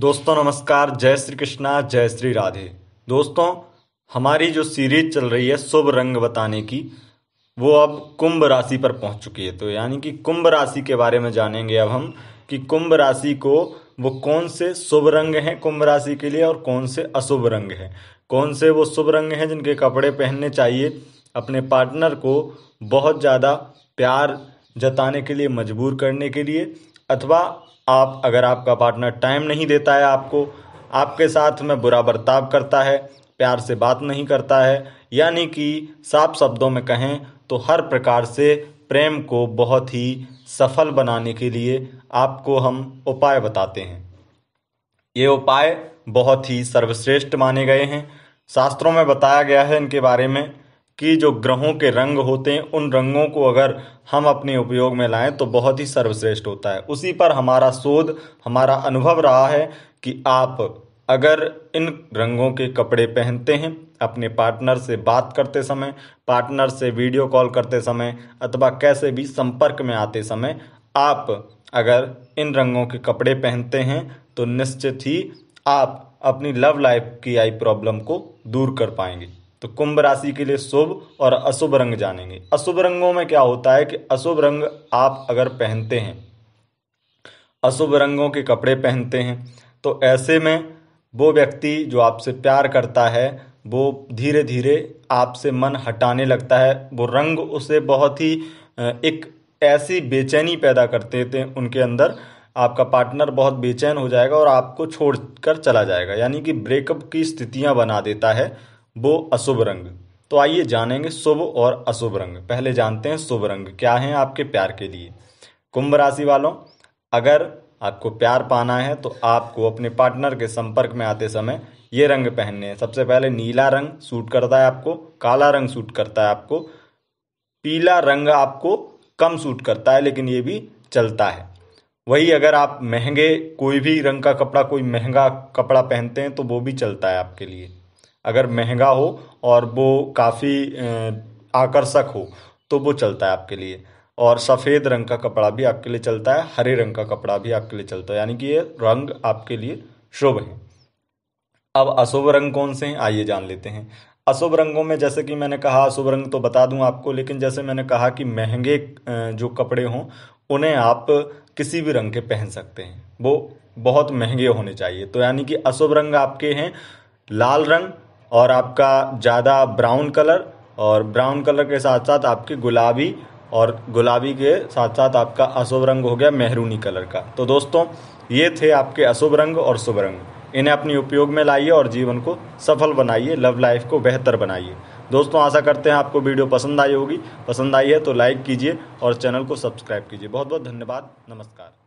दोस्तों नमस्कार जय श्री कृष्णा जय श्री राधे दोस्तों हमारी जो सीरीज चल रही है शुभ रंग बताने की वो अब कुंभ राशि पर पहुंच चुकी है तो यानी कि कुंभ राशि के बारे में जानेंगे अब हम कि कुंभ राशि को वो कौन से शुभ रंग हैं कुंभ राशि के लिए और कौन से अशुभ रंग हैं कौन से वो शुभ रंग हैं जिनके कपड़े पहनने चाहिए अपने पार्टनर को बहुत ज़्यादा प्यार जताने के लिए मजबूर करने के लिए अथवा आप अगर आपका पार्टनर टाइम नहीं देता है आपको आपके साथ में बुरा बर्ताव करता है प्यार से बात नहीं करता है यानी कि साफ शब्दों में कहें तो हर प्रकार से प्रेम को बहुत ही सफल बनाने के लिए आपको हम उपाय बताते हैं ये उपाय बहुत ही सर्वश्रेष्ठ माने गए हैं शास्त्रों में बताया गया है इनके बारे में कि जो ग्रहों के रंग होते हैं उन रंगों को अगर हम अपने उपयोग में लाएं तो बहुत ही सर्वश्रेष्ठ होता है उसी पर हमारा शोध हमारा अनुभव रहा है कि आप अगर इन रंगों के कपड़े पहनते हैं अपने पार्टनर से बात करते समय पार्टनर से वीडियो कॉल करते समय अथवा कैसे भी संपर्क में आते समय आप अगर इन रंगों के कपड़े पहनते हैं तो निश्चित ही आप अपनी लव लाइफ की आई प्रॉब्लम को दूर कर पाएंगे तो कुंभ राशि के लिए शुभ और अशुभ रंग जानेंगे अशुभ रंगों में क्या होता है कि अशुभ रंग आप अगर पहनते हैं अशुभ रंगों के कपड़े पहनते हैं तो ऐसे में वो व्यक्ति जो आपसे प्यार करता है वो धीरे धीरे आपसे मन हटाने लगता है वो रंग उसे बहुत ही एक ऐसी बेचैनी पैदा करते थे उनके अंदर आपका पार्टनर बहुत बेचैन हो जाएगा और आपको छोड़ कर चला जाएगा यानी कि ब्रेकअप की स्थितियां बना देता है वो अशुभ रंग तो आइए जानेंगे शुभ और अशुभ रंग पहले जानते हैं शुभ रंग क्या है आपके प्यार के लिए कुंभ राशि वालों अगर आपको प्यार पाना है तो आपको अपने पार्टनर के संपर्क में आते समय ये रंग पहनने हैं सबसे पहले नीला रंग सूट करता है आपको काला रंग सूट करता है आपको पीला रंग आपको कम सूट करता है लेकिन ये भी चलता है वही अगर आप महंगे कोई भी रंग का कपड़ा कोई महंगा कपड़ा पहनते हैं तो वो भी चलता है आपके लिए अगर महंगा हो और वो काफ़ी आकर्षक हो तो वो चलता है आपके लिए और सफ़ेद रंग का कपड़ा भी आपके लिए चलता है हरे रंग का कपड़ा भी आपके लिए चलता है यानी कि ये रंग आपके लिए शुभ हैं अब अशुभ रंग कौन से हैं आइए जान लेते हैं अशुभ रंगों में जैसे कि मैंने कहा अशुभ रंग तो बता दूं आपको लेकिन जैसे मैंने कहा कि महंगे जो कपड़े हों उन्हें आप किसी भी रंग के पहन सकते हैं वो बहुत महंगे होने चाहिए तो यानी कि अशुभ रंग आपके हैं लाल रंग और आपका ज़्यादा ब्राउन कलर और ब्राउन कलर के साथ साथ आपकी गुलाबी और गुलाबी के साथ साथ आपका अशुभ रंग हो गया मेहरूनी कलर का तो दोस्तों ये थे आपके अशुभ रंग और शुभ रंग इन्हें अपनी उपयोग में लाइए और जीवन को सफल बनाइए लव लाइफ को बेहतर बनाइए दोस्तों आशा करते हैं आपको वीडियो पसंद आई होगी पसंद आई है तो लाइक कीजिए और चैनल को सब्सक्राइब कीजिए बहुत बहुत धन्यवाद नमस्कार